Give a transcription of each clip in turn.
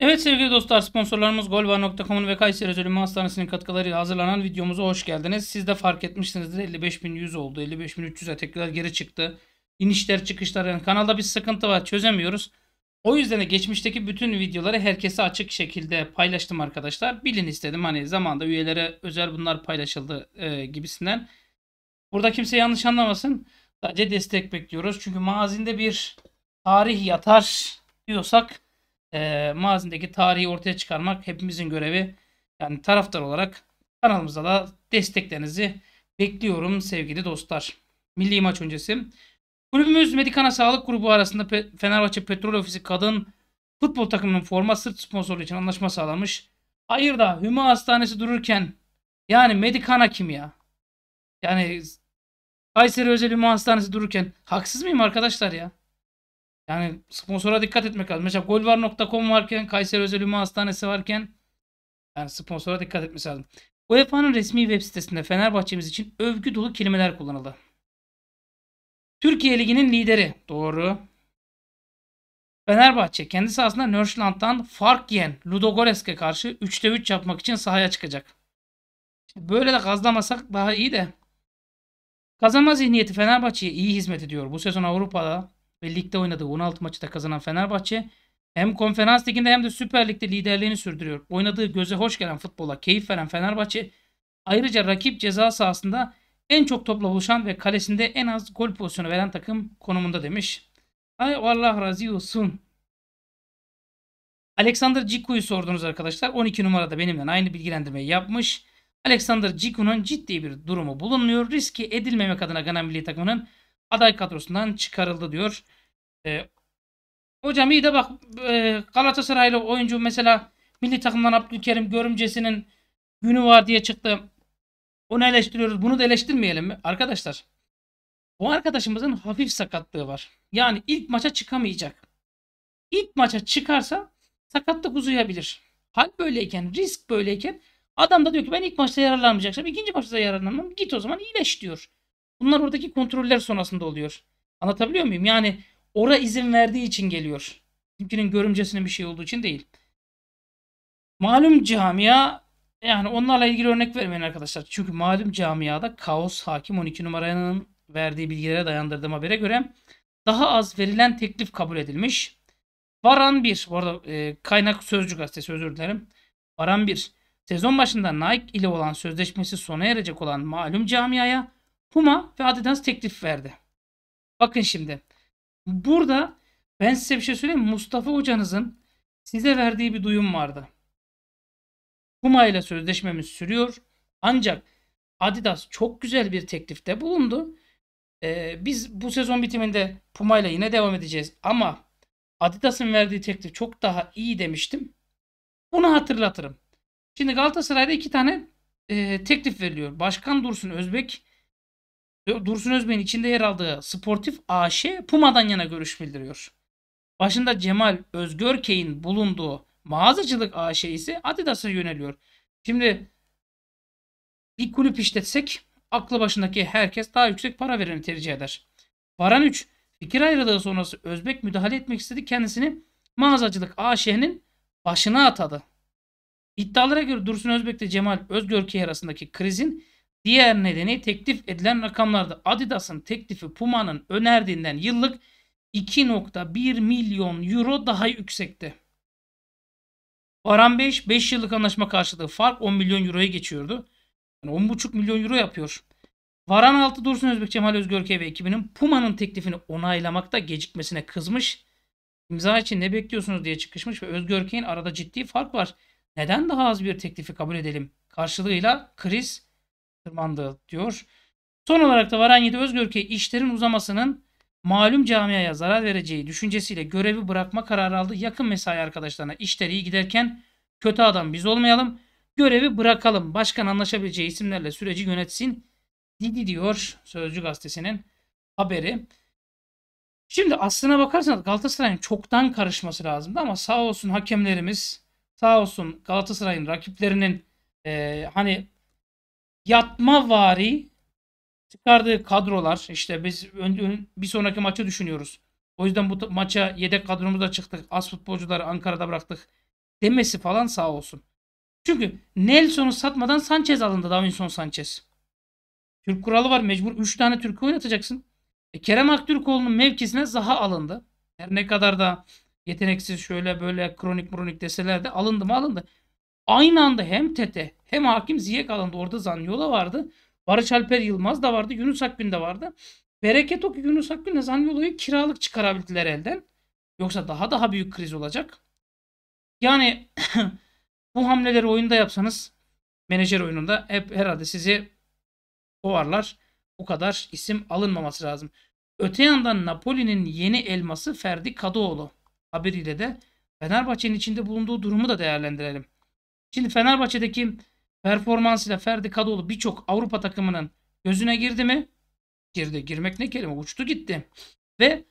Evet sevgili dostlar sponsorlarımız golvar.com'un ve Kayseri Ölümü Hastanesi'nin katkılarıyla hazırlanan videomuza hoş geldiniz. Siz de fark etmişsinizdir 55.100 oldu 55.300'e tekrar geri çıktı. İnişler çıkışlar yani kanalda bir sıkıntı var çözemiyoruz. O yüzden de geçmişteki bütün videoları herkese açık şekilde paylaştım arkadaşlar. Bilin istedim hani zamanda üyelere özel bunlar paylaşıldı e, gibisinden. Burada kimse yanlış anlamasın. Sadece destek bekliyoruz. Çünkü mazinde bir tarih yatar diyorsak e, mazindeki tarihi ortaya çıkarmak hepimizin görevi. Yani taraftar olarak kanalımıza da desteklerinizi bekliyorum sevgili dostlar. Milli maç öncesi. Kulübümüz Medikana Sağlık Grubu arasında Pe Fenerbahçe Petrol Ofisi Kadın Futbol takımının forma sırt sponsoru için anlaşma sağlamış. Hayır da Hüma Hastanesi dururken yani Medikana kim ya? Yani Kayseri Özel Hüma Hastanesi dururken haksız mıyım arkadaşlar ya? Yani sponsora dikkat etmek lazım. Mesela golvar.com varken Kayseri Özel Ümma Hastanesi varken yani sponsora dikkat etmesi lazım. UEFA'nın resmi web sitesinde Fenerbahçe'miz için övgü dolu kelimeler kullanıldı. Türkiye Ligi'nin lideri. Doğru. Fenerbahçe kendi sahasında Nörşland'dan fark yiyen Ludogoresk'e karşı 3'te 3 yapmak için sahaya çıkacak. Böyle de gazlamasak daha iyi de. Kazanma zihniyeti Fenerbahçe'ye iyi hizmet ediyor. Bu sezon Avrupa'da ve ligde oynadığı 16 maçı da kazanan Fenerbahçe hem konferans liginde hem de Süper Lig'de liderliğini sürdürüyor. Oynadığı göze hoş gelen futbola keyif veren Fenerbahçe ayrıca rakip ceza sahasında en çok topla buluşan ve kalesinde en az gol pozisyonu veren takım konumunda demiş. Ay Allah razı olsun. Alexander Ciku'yu sordunuz arkadaşlar. 12 numarada benimle aynı bilgilendirmeyi yapmış. Alexander Ciku'nun ciddi bir durumu bulunmuyor. Riski edilmemek adına Gana milli takımının aday kadrosundan çıkarıldı diyor. E, hocam iyi de bak e, Galatasaraylı oyuncu mesela milli takımdan Abdülkerim Görümcesi'nin günü var diye çıktı. Onu eleştiriyoruz. Bunu da eleştirmeyelim mi? Arkadaşlar o arkadaşımızın hafif sakatlığı var. Yani ilk maça çıkamayacak. İlk maça çıkarsa sakatlık uzayabilir. Hal böyleyken, risk böyleyken adam da diyor ki ben ilk maçta yararlanmayacaksam ikinci maçta yararlanmam. Git o zaman iyileş diyor. Bunlar oradaki kontroller sonrasında oluyor. Anlatabiliyor muyum? Yani ora izin verdiği için geliyor. Kimkinin görümcesine bir şey olduğu için değil. Malum camia yani onlarla ilgili örnek vermeyin arkadaşlar. Çünkü malum camiada kaos hakim 12 numaranın verdiği bilgilere dayandırdığım habere göre daha az verilen teklif kabul edilmiş. Varan 1. Bu arada e, kaynak Sözcü gazetesi özür dilerim. Varan 1. Sezon başında Nike ile olan sözleşmesi sona erecek olan malum camiaya Puma ve Adidas teklif verdi. Bakın şimdi. Burada ben size bir şey söyleyeyim. Mustafa hocanızın size verdiği bir duyum vardı. Puma ile sözleşmemiz sürüyor. Ancak Adidas çok güzel bir teklifte bulundu. Ee, biz bu sezon bitiminde Puma ile yine devam edeceğiz. Ama Adidas'ın verdiği teklif çok daha iyi demiştim. Bunu hatırlatırım. Şimdi Galatasaray'da iki tane e, teklif veriliyor. Başkan Dursun Özbek Dursun Özbey'in içinde yer aldığı Sportif AŞ Puma'dan yana görüş bildiriyor. Başında Cemal Özgörkey'in bulunduğu mağazacılık AŞ ise Adidas'a yöneliyor. Şimdi bir kulüp işletsek aklı başındaki herkes daha yüksek para vereni tercih eder. Varan 3 fikir ayrılığı sonrası Özbek müdahale etmek istedi kendisini mağazacılık AŞ'nin başına atadı. İddialara göre Dursun Özbek ile Cemal Özgörkey arasındaki krizin Diğer nedeni teklif edilen rakamlarda Adidas'ın teklifi Puma'nın önerdiğinden yıllık 2.1 milyon euro daha yüksekti. Varan 5, 5 yıllık anlaşma karşılığı fark 10 milyon euroya geçiyordu. Yani 10,5 milyon euro yapıyor. Varan 6 Dursun Özbek Cemal Özgörke ve ekibinin Puma'nın teklifini onaylamakta gecikmesine kızmış. İmza için ne bekliyorsunuz diye çıkışmış ve Özgörke'nin arada ciddi fark var. Neden daha az bir teklifi kabul edelim? Karşılığıyla kriz tırmandı diyor. Son olarak da Varanyedi Özgörke işlerin uzamasının malum camiaya zarar vereceği düşüncesiyle görevi bırakma kararı aldı. Yakın mesai arkadaşlarına işleri iyi giderken kötü adam biz olmayalım. Görevi bırakalım. Başkan anlaşabileceği isimlerle süreci yönetsin. Didi diyor Sözcü Gazetesi'nin haberi. Şimdi aslına bakarsanız Galatasaray'ın çoktan karışması lazımdı ama sağ olsun hakemlerimiz, sağ olsun Galatasaray'ın rakiplerinin e, hani yatma vari çıkardığı kadrolar işte biz ön, bir sonraki maçı düşünüyoruz. O yüzden bu maça yedek kadromuzla çıktık. Az futbolcuları Ankara'da bıraktık demesi falan sağ olsun. Çünkü Nelson'u satmadan Sanchez alındı Davinson Sanchez. Türk kuralı var mecbur 3 tane Türk oynatacaksın. E, Kerem Aktürkoğlu'nun mevkisine Zaha alındı. Her ne kadar da yeteneksiz şöyle böyle kronik kronik deseler de alındı mı alındı. Aynı anda hem Tete hem Hakim Ziyek alındı, orada Zanyola vardı. Barış Alper Yılmaz da vardı. Yunus Akgün de vardı. Bereket o Yunus Akgün ile Zanyola'yı kiralık çıkarabildiler elden. Yoksa daha daha büyük kriz olacak. Yani bu hamleleri oyunda yapsanız menajer oyununda hep herhalde sizi kovarlar. O kadar isim alınmaması lazım. Öte yandan Napoli'nin yeni elması Ferdi Kadıoğlu haberiyle de Fenerbahçe'nin içinde bulunduğu durumu da değerlendirelim. Şimdi Fenerbahçe'deki performansıyla Ferdi Kadıoğlu birçok Avrupa takımının gözüne girdi mi? Girdi. Girmek ne kelime? Uçtu gitti. Ve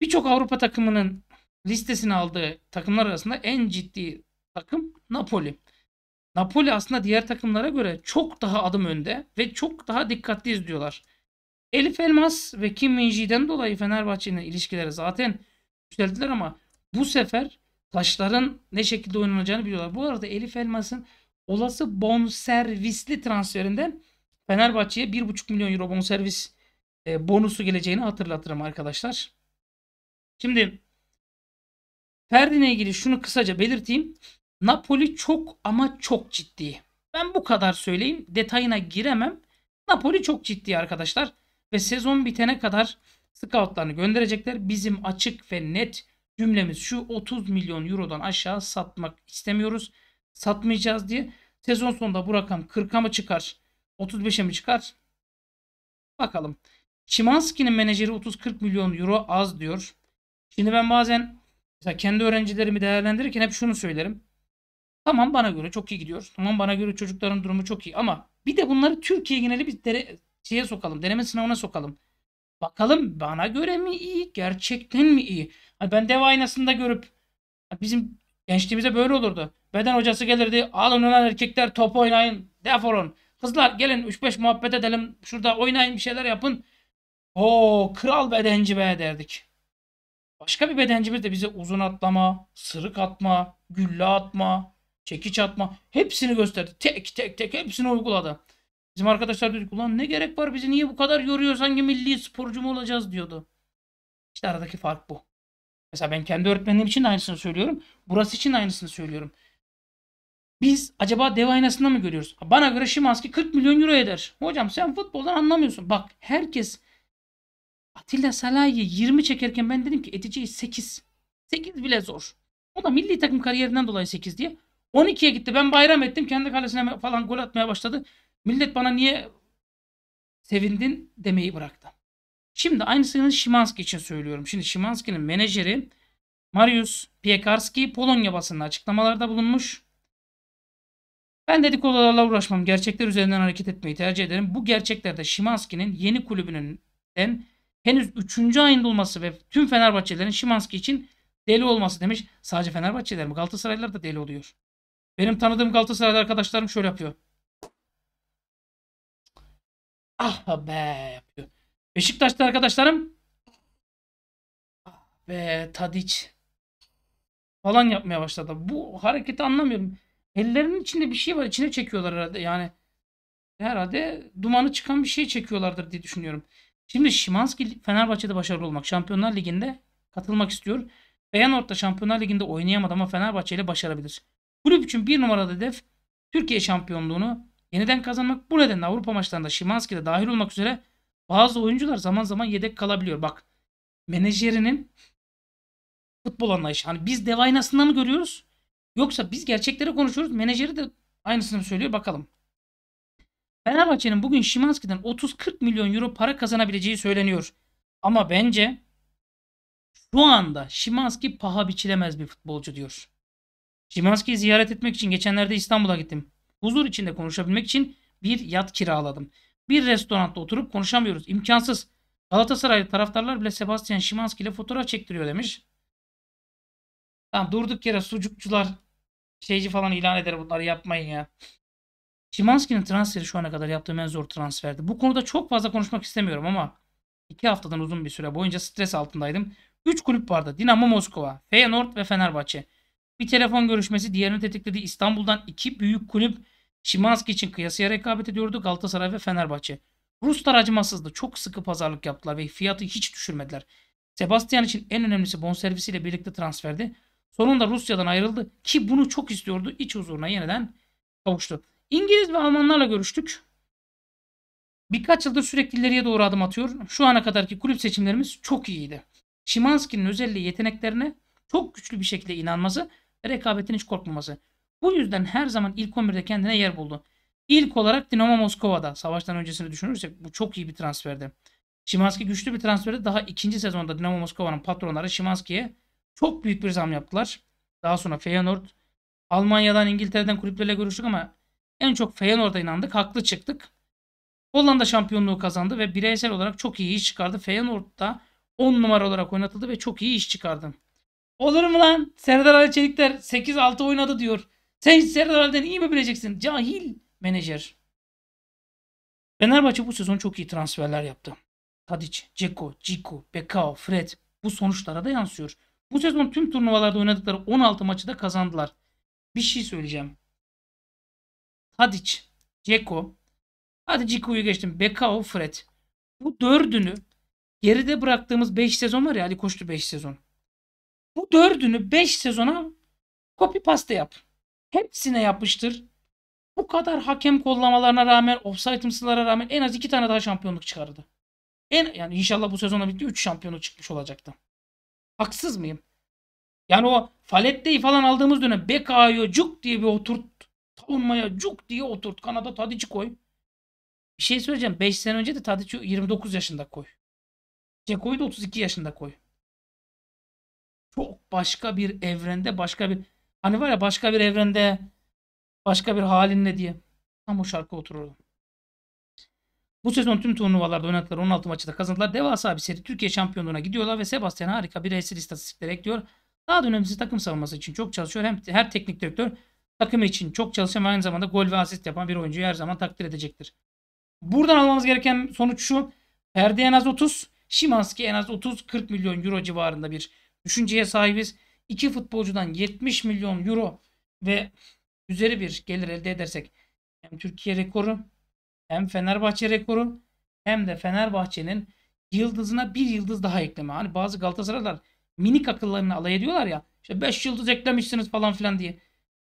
birçok Avrupa takımının listesini aldığı takımlar arasında en ciddi takım Napoli. Napoli aslında diğer takımlara göre çok daha adım önde ve çok daha dikkatli izliyorlar. Elif Elmas ve Kim Minji'den dolayı Fenerbahçe'nin ilişkileri zaten yükseldiler ama bu sefer taşların ne şekilde oynanacağını biliyorlar. Bu arada Elif Elmas'ın olası bonservisli transferinden Fenerbahçe'ye 1,5 milyon euro bonservis e, bonusu geleceğini hatırlatırım arkadaşlar. Şimdi Ferdi'ne ilgili şunu kısaca belirteyim. Napoli çok ama çok ciddi. Ben bu kadar söyleyeyim. Detayına giremem. Napoli çok ciddi arkadaşlar. Ve sezon bitene kadar scoutlarını gönderecekler. Bizim açık ve net cümlemiz şu 30 milyon eurodan aşağı satmak istemiyoruz. Satmayacağız diye. Sezon sonunda bu rakam 40'a mı çıkar? 35'e mi çıkar? Bakalım. Şimanski'nin menajeri 30-40 milyon euro az diyor. Şimdi ben bazen mesela kendi öğrencilerimi değerlendirirken hep şunu söylerim. Tamam bana göre çok iyi gidiyor. Tamam bana göre çocukların durumu çok iyi ama bir de bunları Türkiye geneli bir dere şeye sokalım. Deneme sınavına sokalım. Bakalım bana göre mi iyi? Gerçekten mi iyi? Hani ben dev aynasında görüp bizim gençliğimize böyle olurdu. Beden hocası gelirdi. Alın ulan erkekler top oynayın. Defolun. Kızlar gelin 3-5 muhabbet edelim. Şurada oynayın bir şeyler yapın. O kral bedenci be derdik. Başka bir bedencimiz de bize uzun atlama, sırık atma, gülle atma, çekiç atma hepsini gösterdi. Tek tek tek hepsini uyguladı. Bizim arkadaşlar ki ulan ne gerek var bizi niye bu kadar yoruyoruz hangi milli sporcu mu olacağız diyordu. İşte aradaki fark bu. Mesela ben kendi öğretmenim için aynısını söylüyorum. Burası için aynısını söylüyorum. Biz acaba dev aynasında mı görüyoruz? Bana göre Şimanski 40 milyon euro eder. Hocam sen futboldan anlamıyorsun. Bak herkes Atilla Salahi'yi 20 çekerken ben dedim ki edeceği 8. 8 bile zor. O da milli takım kariyerinden dolayı 8 diye. 12'ye gitti. Ben bayram ettim. Kendi kalesine falan gol atmaya başladı. Millet bana niye sevindin demeyi bıraktı. Şimdi aynısını Şimanski için söylüyorum. Şimdi Şimanski'nin menajeri Mariusz Piekarski Polonya basınına açıklamalarda bulunmuş. Ben dedikodularla uğraşmam. Gerçekler üzerinden hareket etmeyi tercih ederim. Bu gerçeklerde Şimanski'nin yeni kulübünün henüz 3. ayında olması ve tüm Fenerbahçelerin Şimanski için deli olması demiş. Sadece Fenerbahçeler mi? Galatasaraylılar da deli oluyor. Benim tanıdığım Galatasaraylı arkadaşlarım şöyle yapıyor. Ah be yapıyor. Beşiktaş'ta arkadaşlarım ah be Tadiç falan yapmaya başladı. Bu hareketi anlamıyorum. Ellerinin içinde bir şey var. İçine çekiyorlar herhalde. Yani herhalde dumanı çıkan bir şey çekiyorlardır diye düşünüyorum. Şimdi Şimanski Fenerbahçe'de başarılı olmak. Şampiyonlar Ligi'nde katılmak istiyor. Feyenoord da Şampiyonlar Ligi'nde oynayamadı ama Fenerbahçe ile başarabilir. Kulüp için bir numaralı hedef Türkiye şampiyonluğunu Yeniden kazanmak bu nedenle Avrupa maçlarında Şimanski de dahil olmak üzere bazı oyuncular zaman zaman yedek kalabiliyor. Bak menajerinin futbol anlayışı. Hani biz dev aynasında mı görüyoruz? Yoksa biz gerçekleri konuşuyoruz. Menajeri de aynısını söylüyor. Bakalım. Fenerbahçe'nin bugün Şimanski'den 30-40 milyon euro para kazanabileceği söyleniyor. Ama bence şu anda Şimanski paha biçilemez bir futbolcu diyor. Şimanski'yi ziyaret etmek için geçenlerde İstanbul'a gittim huzur içinde konuşabilmek için bir yat kiraladım. Bir restoranda oturup konuşamıyoruz. İmkansız. Galatasaraylı taraftarlar bile Sebastian Şimanski ile fotoğraf çektiriyor demiş. Tamam durduk yere sucukçular şeyci falan ilan eder bunları yapmayın ya. Şimanski'nin transferi şu ana kadar yaptığım en zor transferdi. Bu konuda çok fazla konuşmak istemiyorum ama iki haftadan uzun bir süre boyunca stres altındaydım. Üç kulüp vardı. Dinamo Moskova, Feyenoord ve Fenerbahçe. Bir telefon görüşmesi diğerini tetikledi. İstanbul'dan iki büyük kulüp Şimanski için kıyasıya rekabet ediyordu. Galatasaray ve Fenerbahçe. Ruslar acımasızdı. Çok sıkı pazarlık yaptılar ve fiyatı hiç düşürmediler. Sebastian için en önemlisi bonservisiyle birlikte transferdi. Sonunda Rusya'dan ayrıldı ki bunu çok istiyordu. İç huzuruna yeniden kavuştu. İngiliz ve Almanlarla görüştük. Birkaç yıldır sürekli ileriye doğru adım atıyor. Şu ana kadarki kulüp seçimlerimiz çok iyiydi. Şimanski'nin özelliği yeteneklerine çok güçlü bir şekilde inanması Rekabetin hiç korkmaması. Bu yüzden her zaman ilk 11'de kendine yer buldu. İlk olarak Dinamo Moskova'da savaştan öncesini düşünürsek bu çok iyi bir transferdi. Şimanski güçlü bir transferdi. daha ikinci sezonda Dinamo Moskova'nın patronları Şimanski'ye çok büyük bir zam yaptılar. Daha sonra Feyenoord, Almanya'dan İngiltere'den kulüplerle görüştük ama en çok Feyenoord'a inandık. Haklı çıktık. Hollanda şampiyonluğu kazandı ve bireysel olarak çok iyi iş çıkardı. Feyenoord'da 10 numara olarak oynatıldı ve çok iyi iş çıkardı. Olur mu lan? Serdar Ali Çelikler 8-6 oynadı diyor. Sen Serdar Ali'den iyi mi bileceksin? Cahil menajer. Fenerbahçe bu sezon çok iyi transferler yaptı. Tadic, Ceko, Ciko, Bekao, Fred bu sonuçlara da yansıyor. Bu sezon tüm turnuvalarda oynadıkları 16 maçı da kazandılar. Bir şey söyleyeceğim. Tadic, Ceko, hadi Ciku'yu geçtim. Bekao, Fred. Bu dördünü geride bıraktığımız 5 sezon var ya Ali Koçlu 5 sezon. Bu dördünü 5 sezona copy paste yap. Hepsine yapıştır. Bu kadar hakem kollamalarına rağmen, offside offside'ımsılara rağmen en az iki tane daha şampiyonluk çıkardı. En, yani inşallah bu sezona bitti 3 şampiyonluk çıkmış olacaktı. Haksız mıyım? Yani o Falette'yi falan aldığımız dönem Bekao'yu cuk diye bir oturt. Savunmaya cuk diye oturt. Kanada Tadic'i koy. Bir şey söyleyeceğim. 5 sene önce de Tadic'i 29 yaşında koy. Ceko'yu da 32 yaşında koy çok başka bir evrende başka bir hani var ya başka bir evrende başka bir halinle diye tam o şarkı otururdu. Bu sezon tüm turnuvalarda oynadıkları 16 maçı da kazandılar. Devasa bir seri Türkiye şampiyonluğuna gidiyorlar ve Sebastian harika bir bireysel istatistikler ekliyor. Daha da önemlisi takım savunması için çok çalışıyor. Hem her teknik direktör takımı için çok çalışan ve aynı zamanda gol ve asist yapan bir oyuncuyu her zaman takdir edecektir. Buradan almamız gereken sonuç şu. Ferdi en az 30, Şimanski en az 30-40 milyon euro civarında bir düşünceye sahibiz. İki futbolcudan 70 milyon euro ve üzeri bir gelir elde edersek hem Türkiye rekoru hem Fenerbahçe rekoru hem de Fenerbahçe'nin yıldızına bir yıldız daha ekleme. Hani bazı Galatasaraylar minik akıllarını alay ediyorlar ya. İşte 5 yıldız eklemişsiniz falan filan diye.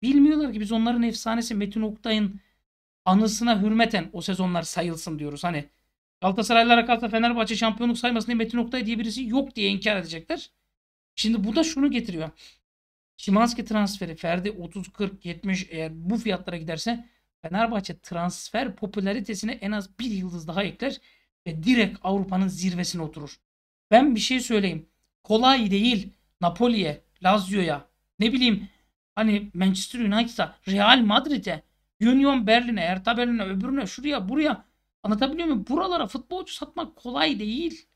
Bilmiyorlar ki biz onların efsanesi Metin Oktay'ın anısına hürmeten o sezonlar sayılsın diyoruz. Hani Galatasaraylılara kalsa Fenerbahçe şampiyonluk saymasın diye Metin Oktay diye birisi yok diye inkar edecekler. Şimdi bu da şunu getiriyor. Şimanski transferi Ferdi 30 40 70 eğer bu fiyatlara giderse Fenerbahçe transfer popülaritesine en az bir yıldız daha ekler ve direkt Avrupa'nın zirvesine oturur. Ben bir şey söyleyeyim. Kolay değil Napoli'ye, Lazio'ya, ne bileyim hani Manchester United'a, Real Madrid'e, Union Berlin'e, Hertha Berlin'e, öbürüne, şuraya, buraya anlatabiliyor muyum? Buralara futbolcu satmak kolay değil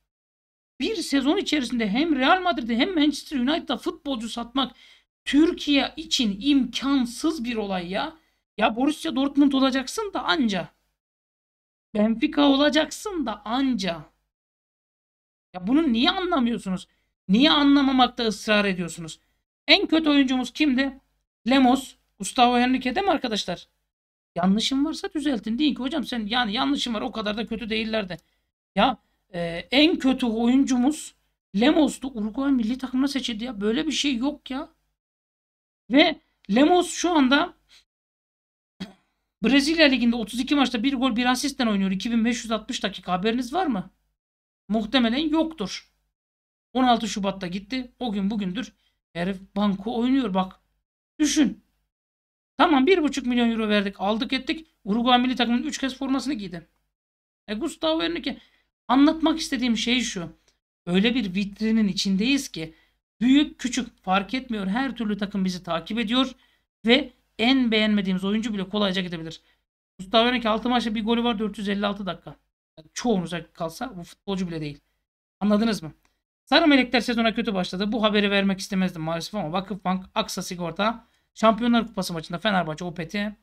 bir sezon içerisinde hem Real Madrid'e hem Manchester United'a futbolcu satmak Türkiye için imkansız bir olay ya. Ya Borussia Dortmund olacaksın da anca. Benfica olacaksın da anca. Ya bunu niye anlamıyorsunuz? Niye anlamamakta ısrar ediyorsunuz? En kötü oyuncumuz kimdi? Lemos, Gustavo Henrique değil mi arkadaşlar? Yanlışım varsa düzeltin. Deyin ki hocam sen yani yanlışım var o kadar da kötü değillerdi. Ya ee, en kötü oyuncumuz Lemos'tu. Uruguay milli takımına seçildi ya. Böyle bir şey yok ya. Ve Lemos şu anda Brezilya Ligi'nde 32 maçta 1 gol 1 asistten oynuyor. 2560 dakika haberiniz var mı? Muhtemelen yoktur. 16 Şubat'ta gitti. O gün bugündür herif banko oynuyor bak. Düşün. Tamam 1,5 milyon euro verdik. Aldık ettik. Uruguay milli takımın 3 kez formasını giydi. E Gustavo Henrique Anlatmak istediğim şey şu. Öyle bir vitrinin içindeyiz ki büyük küçük fark etmiyor. Her türlü takım bizi takip ediyor ve en beğenmediğimiz oyuncu bile kolayca gidebilir. Mustafa Örnek 6 maçta bir golü var 456 dakika. Yani çoğunuza kalsa bu futbolcu bile değil. Anladınız mı? Sarı Melekler sezona kötü başladı. Bu haberi vermek istemezdim maalesef ama Vakıfbank Aksa Sigorta Şampiyonlar Kupası maçında Fenerbahçe Opet'i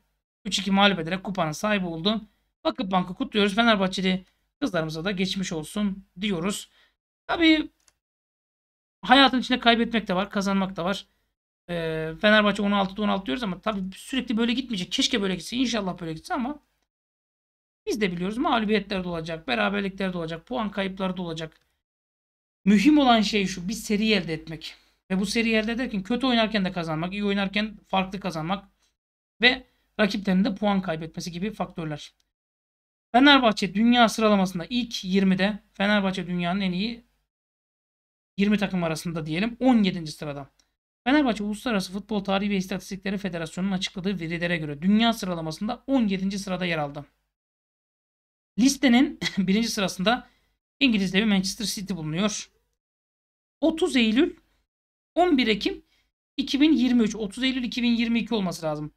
3-2 mağlup ederek kupanın sahibi oldu. Vakıfbank'ı kutluyoruz. Fenerbahçeli Kızlarımıza da geçmiş olsun diyoruz. Tabii hayatın içinde kaybetmek de var, kazanmak da var. E, Fenerbahçe 16'da 16 diyoruz ama tabii sürekli böyle gitmeyecek. Keşke böyle gitse. inşallah böyle gitse ama biz de biliyoruz mağlubiyetler de olacak, beraberlikler de olacak, puan kayıpları da olacak. Mühim olan şey şu bir seri elde etmek. Ve bu seri elde ederken kötü oynarken de kazanmak, iyi oynarken farklı kazanmak ve rakiplerinin de puan kaybetmesi gibi faktörler. Fenerbahçe dünya sıralamasında ilk 20'de Fenerbahçe dünyanın en iyi 20 takım arasında diyelim 17. sırada. Fenerbahçe Uluslararası Futbol Tarihi ve İstatistikleri Federasyonu'nun açıkladığı verilere göre dünya sıralamasında 17. sırada yer aldı. Listenin birinci sırasında İngiliz devi Manchester City bulunuyor. 30 Eylül 11 Ekim 2023 30 Eylül 2022 olması lazım.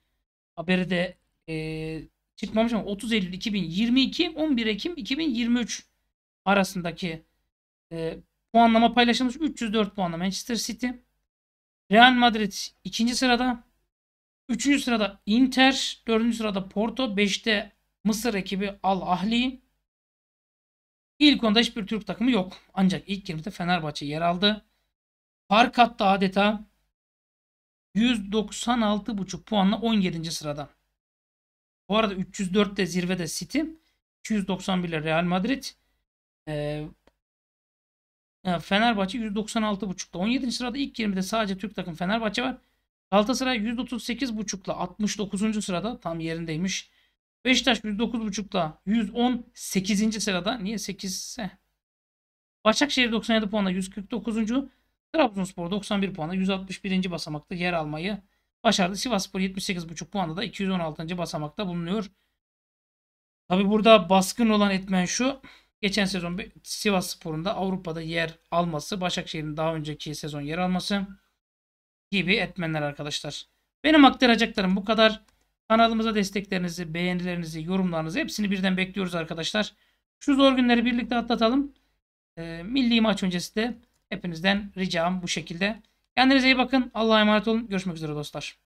Haberi de e, çıkmamış ama 30 Eylül 2022 11 Ekim 2023 arasındaki e, puanlama paylaşılmış 304 puanla Manchester City. Real Madrid ikinci sırada. üçüncü sırada Inter. dördüncü sırada Porto. beşte Mısır ekibi Al Ahli. İlk onda hiçbir Türk takımı yok. Ancak ilk 20'de Fenerbahçe yer aldı. Fark attı adeta. 196,5 puanla 17. sırada. Bu arada 304'te zirvede City. 291'le Real Madrid. Ee, Fenerbahçe 196.5'la 17. sırada ilk 20'de sadece Türk takım Fenerbahçe var. Galatasaray 138.5'la 69. sırada tam yerindeymiş. Beşiktaş 109.5'la 118. sırada. Niye 8 ise? Başakşehir 97 puanla 149. Trabzonspor 91 puanla 161. basamakta yer almayı başardı. Sivasspor 78,5 puanda da 216. basamakta bulunuyor. Tabi burada baskın olan etmen şu. Geçen sezon Sivasspor'un da Avrupa'da yer alması, Başakşehir'in daha önceki sezon yer alması gibi etmenler arkadaşlar. Benim aktaracaklarım bu kadar. Kanalımıza desteklerinizi, beğenilerinizi, yorumlarınızı hepsini birden bekliyoruz arkadaşlar. Şu zor günleri birlikte atlatalım. E, milli maç öncesi de hepinizden ricam bu şekilde. Kendinize iyi bakın. Allah'a emanet olun. Görüşmek üzere dostlar.